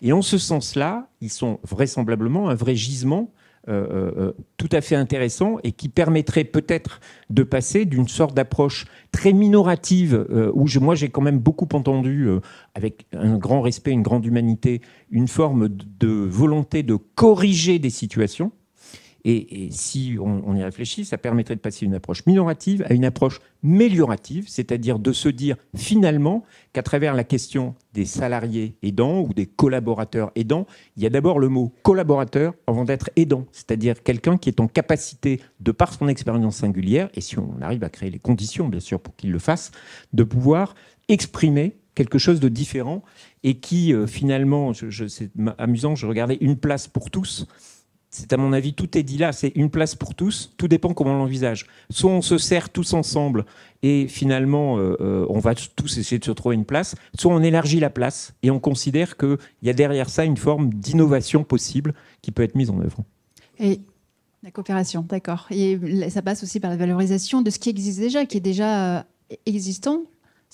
Et en ce sens-là, ils sont vraisemblablement un vrai gisement euh, euh, euh, tout à fait intéressant et qui permettrait peut-être de passer d'une sorte d'approche très minorative, où moi j'ai quand même beaucoup entendu, avec un grand respect, une grande humanité, une forme de volonté de corriger des situations, et, si on, y réfléchit, ça permettrait de passer d'une approche minorative à une approche méliorative, c'est-à-dire de se dire finalement qu'à travers la question des salariés aidants ou des collaborateurs aidants, il y a d'abord le mot collaborateur avant d'être aidant, c'est-à-dire quelqu'un qui est en capacité, de par son expérience singulière, et si on arrive à créer les conditions bien sûr pour qu'il le fasse, de pouvoir exprimer quelque chose de différent et qui euh, finalement, c'est amusant, je regardais Une place pour tous c'est à mon avis, tout est dit là, c'est une place pour tous, tout dépend comment on l'envisage. Soit on se sert tous ensemble et finalement euh, euh, on va tous essayer de se trouver une place, soit on élargit la place et on considère qu'il y a derrière ça une forme d'innovation possible qui peut être mise en œuvre. Et la coopération, d'accord. Et ça passe aussi par la valorisation de ce qui existe déjà, qui est déjà euh, existant,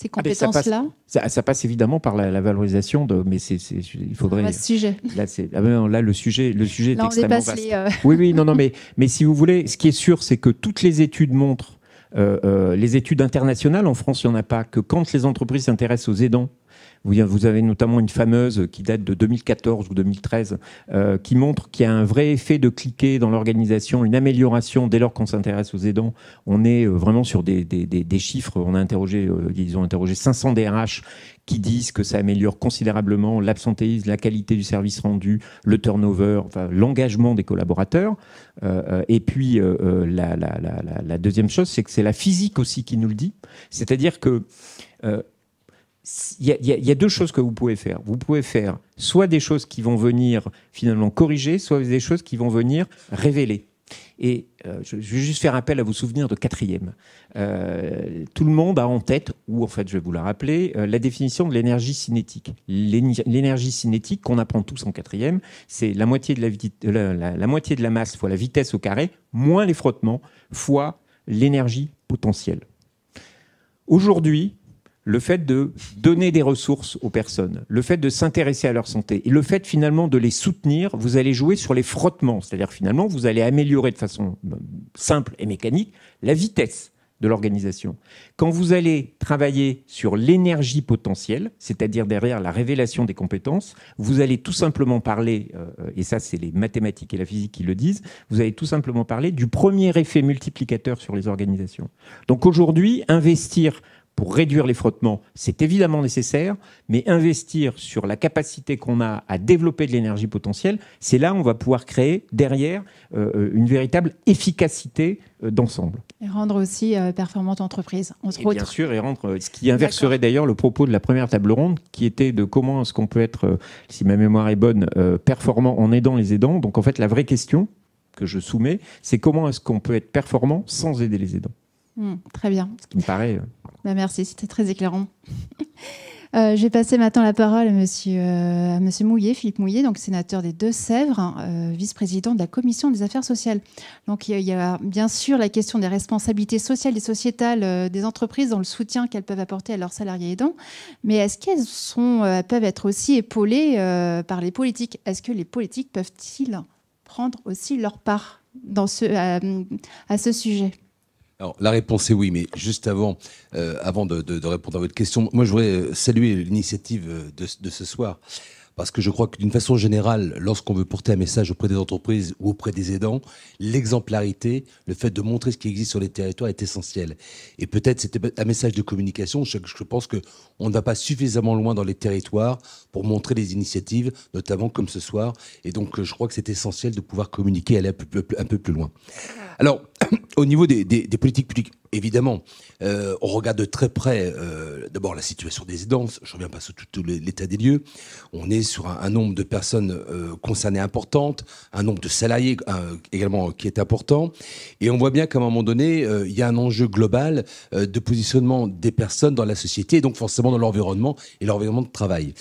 ces ah, compétences-là ça, passe évidemment par la, valorisation de. Mais c'est, il faudrait. Là, sujet. Ah, là, le sujet, le sujet est extrêmement vaste. Euh, oui, oui, non, non, mais, si vous voulez, ce qui est sûr, c'est que toutes les études montrent, euh, euh, les études internationales en France, il n'y en a pas, que quand les entreprises s'intéressent aux aidants, vous avez notamment une fameuse qui date de 2014 ou 2013 euh, qui montre qu'il y a un vrai effet de cliquer dans l'organisation, une amélioration dès lors qu'on s'intéresse aux aidants. On est euh, vraiment sur des, chiffres. On a interrogé, euh, ils ont interrogé 500 DRH qui disent que ça améliore considérablement l'absentéisme, la qualité du service rendu, le turnover, l'engagement des collaborateurs. et puis la, deuxième chose, c'est que c'est la physique aussi qui nous le dit. C'est-à-dire que il y, a deux choses que vous pouvez faire. Vous pouvez faire soit des choses qui vont venir finalement corriger, soit des choses qui vont venir révéler. Et euh, je, vais juste faire appel à vos souvenirs de quatrième. Euh, tout le monde a en tête, ou en fait je vais vous la rappeler, euh, la définition de l'énergie cinétique. L'énergie cinétique qu'on apprend tous en quatrième, c'est la, moitié de la, la moitié de la masse fois la vitesse au carré, moins les frottements, fois l'énergie potentielle. Aujourd'hui, le fait de donner des ressources aux personnes, le fait de s'intéresser à leur santé et le fait finalement de les soutenir, vous allez jouer sur les frottements, c'est-à-dire finalement vous allez améliorer de façon euh, simple et mécanique la vitesse de l'organisation. Quand vous allez travailler sur l'énergie potentielle, c'est-à-dire derrière la révélation des compétences, vous allez tout simplement parler, euh, et ça c'est les mathématiques et la physique qui le disent, vous allez tout simplement parler du premier effet multiplicateur sur les organisations. Donc aujourd'hui, investir pour réduire les frottements, c'est évidemment nécessaire, mais investir sur la capacité qu'on a à développer de l'énergie potentielle, c'est là où on va pouvoir créer derrière euh, une véritable efficacité euh, d'ensemble. Et rendre aussi euh, performante entreprise. entre bien sûr, et rendre, ce qui inverserait d'ailleurs le propos de la première table ronde, qui était de comment est-ce qu'on peut être, si ma mémoire est bonne, performant en aidant les aidants. Donc en fait, la vraie question que je soumets, c'est comment est-ce qu'on peut être performant sans aider les aidants. Hmm, très bien. Ce qui me paraît. Bah, merci, c'était très éclairant. <laughs> Euh, je vais passer maintenant la parole à monsieur, euh, monsieur Mouillet, Philippe Mouillet, donc sénateur des Deux-Sèvres, euh, vice-président de la commission des affaires sociales. Donc il y, a bien sûr la question des responsabilités sociales et sociétales des entreprises dans le soutien qu'elles peuvent apporter à leurs salariés aidants, mais est-ce qu'elles sont, peuvent être aussi épaulées par les politiques Est-ce que les politiques peuvent-ils prendre aussi leur part à ce sujet alors, la réponse est oui, mais juste avant, euh, avant de, répondre à votre question, moi je voudrais euh, saluer l'initiative euh, de, ce soir. Parce que je crois que d'une façon générale, lorsqu'on veut porter un message auprès des entreprises ou auprès des aidants, l'exemplarité, le fait de montrer ce qui existe sur les territoires est essentiel. Et peut-être c'était un message de communication. Je, pense qu'on ne va pas suffisamment loin dans les territoires pour montrer les initiatives, notamment comme ce soir. Et donc je crois que c'est essentiel de pouvoir communiquer, aller un peu, plus loin. Alors, <clears throat> au niveau des politiques publiques, Évidemment, euh, on regarde de très près euh, d'abord la situation des aidants, je ne reviens pas sur tout, l'état des lieux, on est sur un, nombre de personnes euh, concernées importantes, un nombre de salariés également qui est important, et on voit bien qu'à un moment donné, il y a un enjeu global de positionnement des personnes dans la société, et donc forcément dans l'environnement et l'environnement de travail.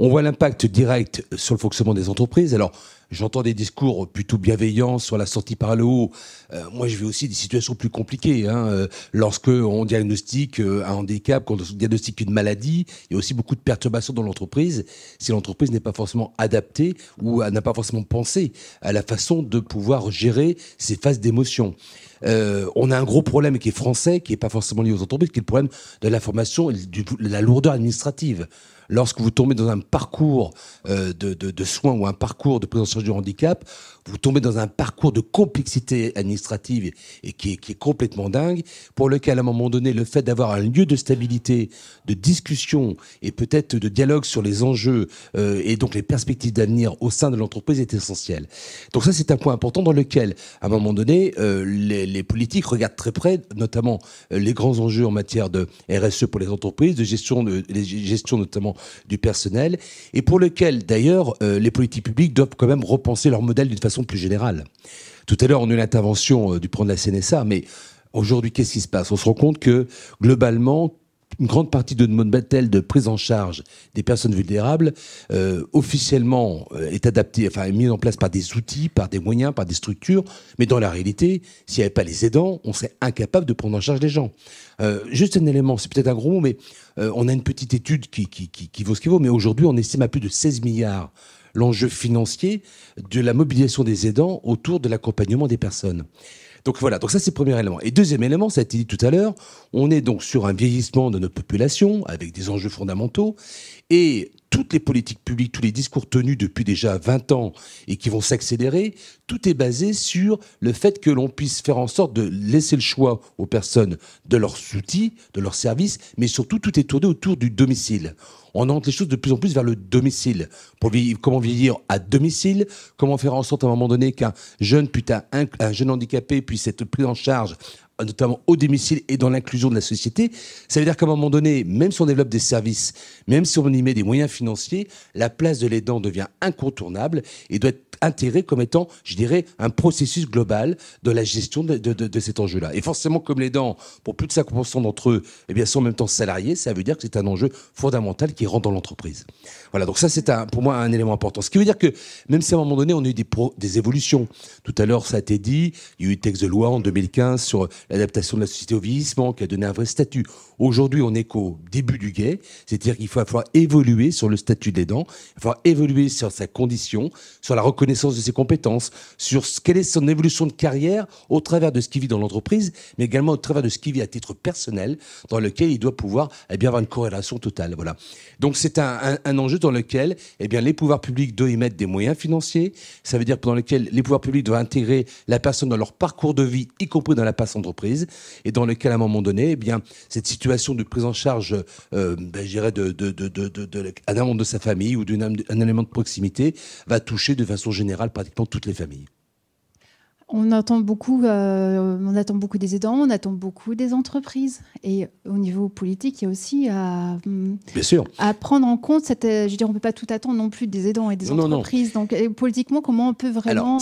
On voit l'impact direct sur le fonctionnement des entreprises. Alors, j'entends des discours plutôt bienveillants sur la sortie par le haut. Euh, moi, je vis aussi des situations plus compliquées. Hein. Euh, lorsque on diagnostique euh, un handicap, quand on diagnostique une maladie, il y a aussi beaucoup de perturbations dans l'entreprise si l'entreprise n'est pas forcément adaptée ou n'a pas forcément pensé à la façon de pouvoir gérer ces phases d'émotion. on a un gros problème qui est français, qui n'est pas forcément lié aux entreprises, qui est le problème de l'information et de la lourdeur administrative lorsque vous tombez dans un parcours euh, de, soins ou un parcours de prise du handicap, vous tombez dans un parcours de complexité administrative et qui est, complètement dingue, pour lequel à un moment donné, le fait d'avoir un lieu de stabilité, de discussion et peut-être de dialogue sur les enjeux euh, et donc les perspectives d'avenir au sein de l'entreprise est essentiel. Donc ça, c'est un point important dans lequel, à un moment donné, euh, les, politiques regardent très près, notamment euh, les grands enjeux en matière de RSE pour les entreprises, de gestion, de, de gestion notamment du personnel, et pour lequel, d'ailleurs, les politiques publiques doivent quand même repenser leur modèle d'une façon plus générale. Tout à l'heure, on a eu l'intervention euh, du prendre de la CNSA, mais aujourd'hui, qu'est-ce qui se passe On se rend compte que, globalement, une grande partie de notre modèle de prise en charge des personnes vulnérables, euh, officiellement, euh, est adaptée, enfin, est mise en place par des outils, par des moyens, par des structures. Mais dans la réalité, s'il n'y avait pas les aidants, on serait incapable de prendre en charge les gens. juste un élément, c'est peut-être un gros mot, mais on a une petite étude qui, qui, qui vaut ce qui vaut, mais aujourd'hui, on estime à plus de 16 milliards l'enjeu financier de la mobilisation des aidants autour de l'accompagnement des personnes. Donc voilà, donc ça c'est le premier élément. Et deuxième élément, ça a été dit tout à l'heure, on est donc sur un vieillissement de notre population avec des enjeux fondamentaux et toutes les politiques publiques, tous les discours tenus depuis déjà 20 ans et qui vont s'accélérer, tout est basé sur le fait que l'on puisse faire en sorte de laisser le choix aux personnes de leurs outils, de leurs services, mais surtout tout est tourné autour du domicile. On entre les choses de plus en plus vers le domicile. comment vieillir à domicile Comment faire en sorte à un moment donné qu'un jeune, jeune handicapé puisse être pris en charge euh, notamment au domicile et dans l'inclusion de la société. Ça veut dire qu'à un moment donné, même si on développe des services, même si on y met des moyens financiers, la place de l'aidant devient incontournable et doit être intégrée comme étant, je dirais, un processus global de la gestion de, de, de cet enjeu-là. Et forcément, comme l'aidant, pour plus de 50% d'entre eux, eh bien, sont en même temps salariés, ça veut dire que c'est un enjeu fondamental qui rentre dans l'entreprise. Voilà, donc ça, c'est pour moi un élément important. Ce qui veut dire que, même si à un moment donné, on a eu des, des évolutions, tout à l'heure, ça a été dit, il y a eu texte de loi en 2015 sur l'adaptation de la société au vieillissement, qui a donné un vrai statut. Aujourd'hui, on est qu'au début du guet, c'est-à-dire qu'il faut falloir évoluer sur le statut des dents il évolué évoluer sur sa condition, sur la reconnaissance de ses compétences, sur ce, quelle est son évolution de carrière au travers de ce qu'il vit dans l'entreprise, mais également au travers de ce qu'il vit à titre personnel, dans lequel il doit pouvoir eh bien, avoir une corrélation totale. Voilà. Donc c'est un, un, enjeu dans lequel eh bien, les pouvoirs publics doivent y mettre des moyens financiers, ça veut dire pendant lequel les pouvoirs publics doivent intégrer la personne dans leur parcours de vie, y compris dans la passe entreprise et dans lequel, à un moment donné, eh bien, cette situation de prise en charge, euh, ben, je dirais, de, de, de, de, membre de sa famille ou d'un élément de proximité va toucher de façon générale pratiquement toutes les familles. On attend beaucoup, euh, on attend beaucoup des aidants, on attend beaucoup des entreprises. Et au niveau politique, il y a aussi à, mm, Bien sûr. à prendre en compte euh, Je veux dire, on ne peut pas tout attendre non plus des aidants et des entreprises. Donc, politiquement, comment on peut vraiment.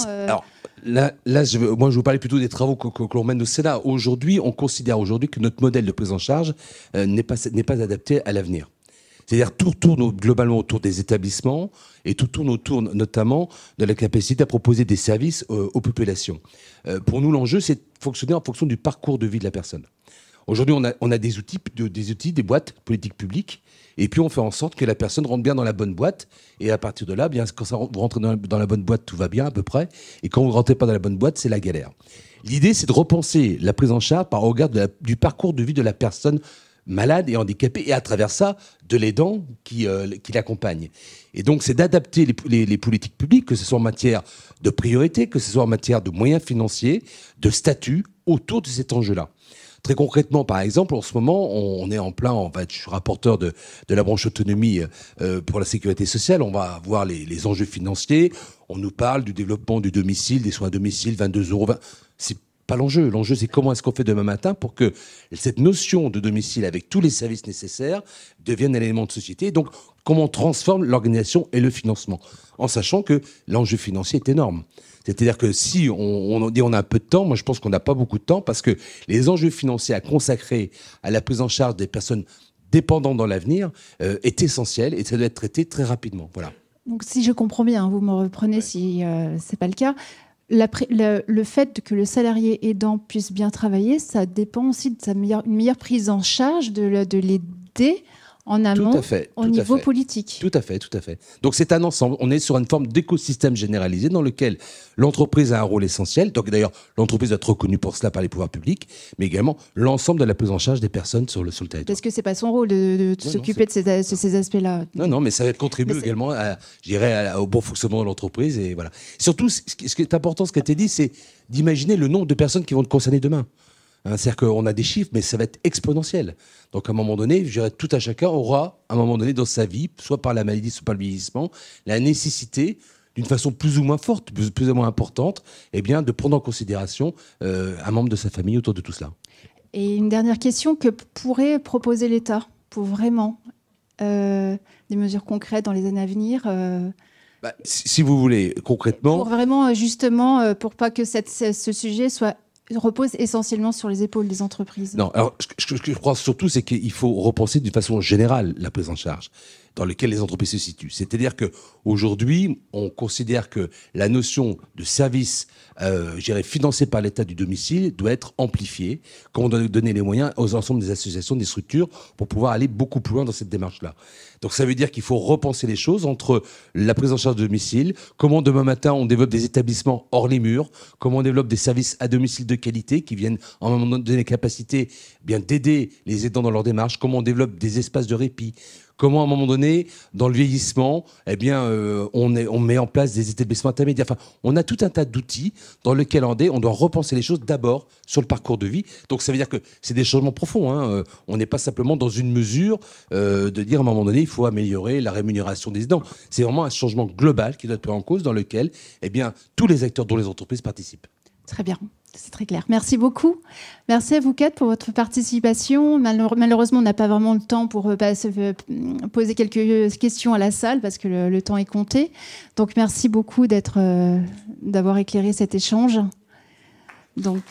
Là, je moi, je vous parlais plutôt des travaux que, l'on mène au Sénat. Aujourd'hui, on considère aujourd'hui que notre modèle de prise en charge euh, n'est pas, adapté à l'avenir. C'est-à-dire tout tourne globalement autour des établissements et tout tourne autour notamment de la capacité à proposer des services euh, aux populations. Euh, pour nous, l'enjeu, c'est de fonctionner en fonction du parcours de vie de la personne. Aujourd'hui, on a, des, outils, des outils, des boîtes politiques publiques et puis on fait en sorte que la personne rentre bien dans la bonne boîte. Et à partir de là, bien, quand ça, vous rentrez dans la bonne boîte, tout va bien à peu près. Et quand vous ne rentrez pas dans la bonne boîte, c'est la galère. L'idée, c'est de repenser la prise en charge par regard du parcours de vie de la personne malade et handicapée, et à travers ça, de l'aidant qui, euh, qui l'accompagne. Et donc, c'est d'adapter les, les, politiques publiques, que ce soit en matière de priorité, que ce soit en matière de moyens financiers, de statut, autour de cet enjeu-là. Très concrètement, par exemple, en ce moment, on, est en plein, en fait, je suis rapporteur de, la branche autonomie euh, pour la sécurité sociale, on va voir les, les, enjeux financiers, on nous parle du développement du domicile, des soins à domicile, 22 euros. C'est pas l'enjeu. L'enjeu, c'est comment est-ce qu'on fait demain matin pour que cette notion de domicile avec tous les services nécessaires devienne un élément de société. Donc, comment on transforme l'organisation et le financement en sachant que l'enjeu financier est énorme. C'est-à-dire que si on, dit on a un peu de temps, moi je pense qu'on n'a pas beaucoup de temps parce que les enjeux financiers à consacrer à la prise en charge des personnes dépendantes dans l'avenir euh, est essentiel et ça doit être traité très rapidement. Voilà. Donc si je comprends bien, hein, vous me reprenez si euh, c'est ce n'est pas le cas. le, fait que le salarié aidant puisse bien travailler, ça dépend aussi de sa meilleure, meilleure prise en charge, de, de l'aider en amont au niveau politique. Tout à fait, tout à fait. Donc c'est un ensemble. On est sur une forme d'écosystème généralisé dans lequel l'entreprise a un rôle essentiel. Donc d'ailleurs, l'entreprise doit être reconnue pour cela par les pouvoirs publics, mais également l'ensemble de la prise en charge des personnes sur le, sur le territoire. Parce que c'est pas son rôle de, s'occuper de ces, aspects-là. Non, non, mais ça va contribue également, à, je dirais, au bon fonctionnement de l'entreprise et voilà. Surtout, ce qui est important, ce qui a été dit, c'est d'imaginer le nombre de personnes qui vont être concerner demain. Hein, c'est-à-dire qu'on a des chiffres, mais ça va être exponentiel. Donc à un moment donné, je dirais, tout à chacun aura, à un moment donné dans sa vie, soit par la maladie, soit par le vieillissement, la nécessité d'une façon plus ou moins forte, plus, ou moins importante, eh bien, de prendre en considération euh, un membre de sa famille autour de tout cela. Et une dernière question que pourrait proposer l'État pour vraiment euh, des mesures concrètes dans les années à venir euh, bah, si, vous voulez, concrètement. Pour vraiment, justement, pour pas que ce sujet soit repose essentiellement sur les épaules des entreprises. Non, alors ce que je crois surtout, c'est qu'il faut repenser d'une façon générale la prise en charge dans lequel les entreprises se situent. C'est-à-dire que aujourd'hui, on considère que la notion de service, euh, financé par l'État du domicile, doit être amplifiée, Qu'on doit donner les moyens aux ensembles des associations, des structures, pour pouvoir aller beaucoup plus loin dans cette démarche-là. Donc ça veut dire qu'il faut repenser les choses entre la prise en charge de domicile, comment demain matin on développe des établissements hors les murs, comment on développe des services à domicile de qualité qui viennent en même temps donner la capacité eh bien d'aider les aidants dans leur démarche, comment on développe des espaces de répit, Comment, à un moment donné, dans le vieillissement, eh bien, euh, on, est, on met en place des établissements intermédiaires. Enfin, on a tout un tas d'outils dans lesquels on, on doit repenser les choses d'abord sur le parcours de vie. Donc, ça veut dire que c'est des changements profonds. Hein. Euh, on n'est pas simplement dans une mesure euh, de dire, à un moment donné, il faut améliorer la rémunération des aidants. C'est vraiment un changement global qui doit être pris en cause, dans lequel, eh bien, tous les acteurs, dont les entreprises, participent. Très bien. C'est très clair. Merci beaucoup. Merci à vous quatre pour votre participation. Malheureusement, on n'a pas vraiment le temps pour euh, euh, poser quelques euh, questions à la salle parce que le, temps est compté. Donc, merci beaucoup d'avoir éclairé cet échange. Donc.